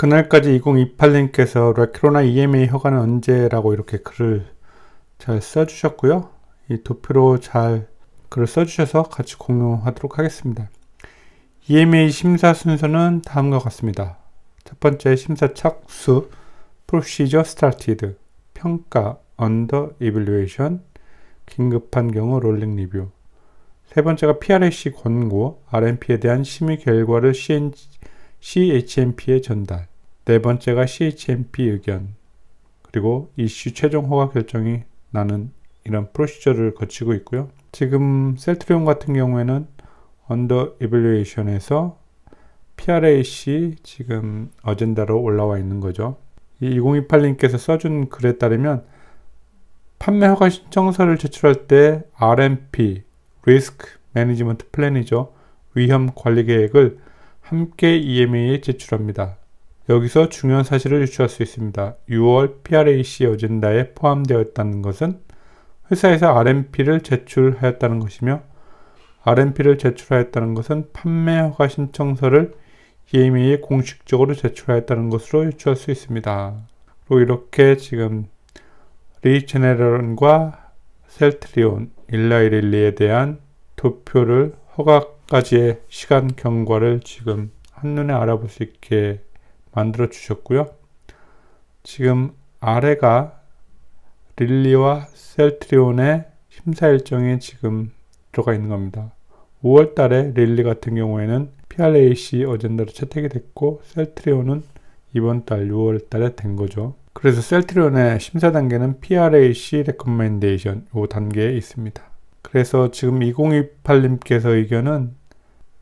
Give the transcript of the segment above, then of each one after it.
그날까지 2028님께서 라키로나 EMA 허가는 언제라고 이렇게 글을 잘 써주셨고요. 이 도표로 잘 글을 써주셔서 같이 공유하도록 하겠습니다. EMA 심사 순서는 다음과 같습니다. 첫 번째 심사 착수, Procedure Started, 평가, Under Evaluation, 긴급한 경우 롤링 리뷰. 세 번째가 PRAC 권고, RMP에 대한 심의 결과를 CHMP에 전달. 네 번째가 CHMP 의견 그리고 이슈 최종 허가 결정이 나는 이런 프로시저를 거치고 있고요. 지금 셀트리온 같은 경우에는 언더 이블리에이션에서 PRAC 지금 어젠다로 올라와 있는 거죠. 이 2028님께서 써준 글에 따르면 판매 허가 신청서를 제출할 때 RMP, Risk Management p l a n 이죠 위험 관리 계획을 함께 EMA에 제출합니다. 여기서 중요한 사실을 유추할 수 있습니다. 6월 PRAC 어젠다에 포함되었다는 것은 회사에서 RMP를 제출하였다는 것이며 RMP를 제출하였다는 것은 판매 허가 신청서를 EMA에 공식적으로 제출하였다는 것으로 유추할 수 있습니다. 그리고 이렇게 지금 리제네럴과 셀트리온, 일라이릴리에 대한 도표를 허가까지의 시간 경과를 지금 한눈에 알아볼 수 있게 만들어 주셨고요. 지금 아래가 릴리와 셀트리온의 심사 일정이 지금 들어가 있는 겁니다. 5월 달에 릴리 같은 경우에는 PRAC 어젠다로 채택이 됐고 셀트리온은 이번 달 6월 달에 된 거죠. 그래서 셀트리온의 심사 단계는 PRAC Recommendation 이 단계에 있습니다. 그래서 지금 2028님께서 의견은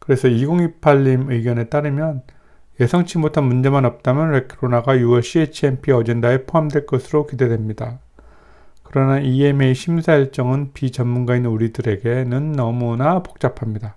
그래서 2028님 의견에 따르면 예상치 못한 문제만 없다면 레크로나가 6월 CHMP 어젠다에 포함될 것으로 기대됩니다. 그러나 EMA 심사 일정은 비전문가인 우리들에게는 너무나 복잡합니다.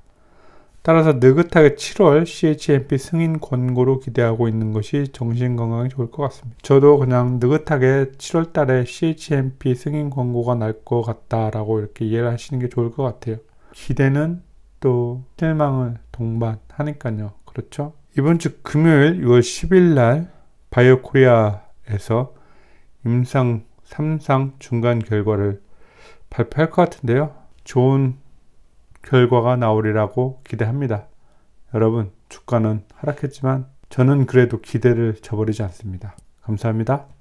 따라서 느긋하게 7월 CHMP 승인 권고로 기대하고 있는 것이 정신 건강에 좋을 것 같습니다. 저도 그냥 느긋하게 7월 달에 CHMP 승인 권고가 날 것 같다라고 이렇게 이해를 하시는 게 좋을 것 같아요. 기대는 또 실망을 동반하니까요. 그렇죠? 이번 주 금요일 6월 10일 날 바이오 코리아에서 임상 3상 중간 결과를 발표할 것 같은데요. 좋은 결과가 나오리라고 기대합니다. 여러분, 주가는 하락했지만 저는 그래도 기대를 저버리지 않습니다. 감사합니다.